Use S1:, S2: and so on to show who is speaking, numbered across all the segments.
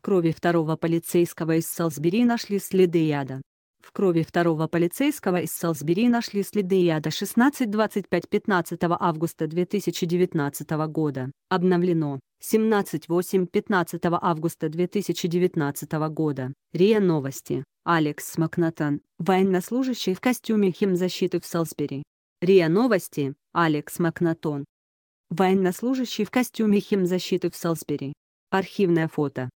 S1: В крови второго полицейского из Салсбери нашли следы яда. В крови второго полицейского из Салсбери нашли следы яда 16-25-15 августа 2019 года. Обновлено. 17-8-15 августа 2019 года. РИА Новости. Алекс Макнатан, военнослужащий в костюме химзащиты в Салсбери. РИА Новости. Алекс Макнатон. Военнослужащий в костюме химзащиты в Салсбери. Архивное фото.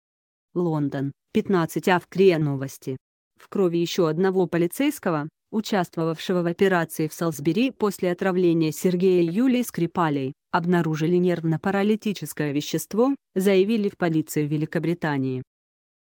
S1: Лондон, 15 Авкрия новости. В крови еще одного полицейского, участвовавшего в операции в Салсбери после отравления Сергея и Юлии Скрипалей, обнаружили нервно-паралитическое вещество, заявили в полиции Великобритании.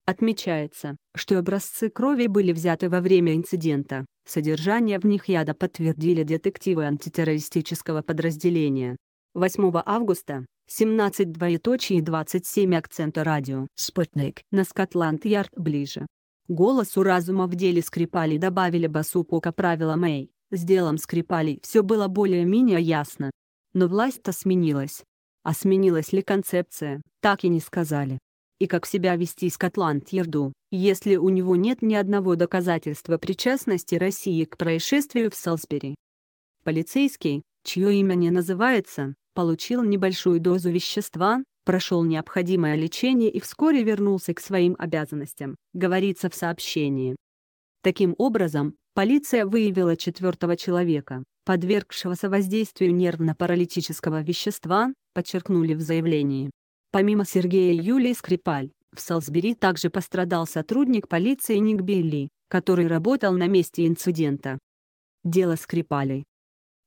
S1: Отмечается, что образцы крови были взяты во время инцидента, содержание в них яда подтвердили детективы антитеррористического подразделения. 8 августа 17 двоеточие 27 акцента радио. Спутник. На Скотланд-Ярд ближе. Голос у разума в деле скрипали добавили басу пока правила Мэй. С делом скрипалей все было более-менее ясно. Но власть-то сменилась. А сменилась ли концепция, так и не сказали. И как себя вести Скотланд-Ярду, если у него нет ни одного доказательства причастности России к происшествию в Салсбери? Полицейский, чье имя не называется, получил небольшую дозу вещества, прошел необходимое лечение и вскоре вернулся к своим обязанностям, говорится в сообщении. Таким образом, полиция выявила четвертого человека, подвергшегося воздействию нервно-паралитического вещества, подчеркнули в заявлении. Помимо Сергея Юлии Скрипаль, в Салсбери также пострадал сотрудник полиции Ник Билли, который работал на месте инцидента. Дело Скрипалей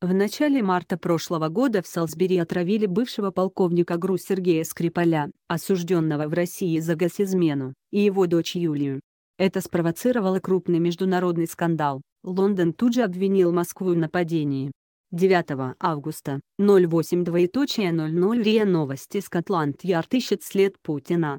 S1: в начале марта прошлого года в Салсбери отравили бывшего полковника ГРУ Сергея Скрипаля, осужденного в России за госизмену, и его дочь Юлию. Это спровоцировало крупный международный скандал. Лондон тут же обвинил Москву в нападении. 9 августа, 08.00 Риа Новости Скотланд-Ярд ищет след Путина.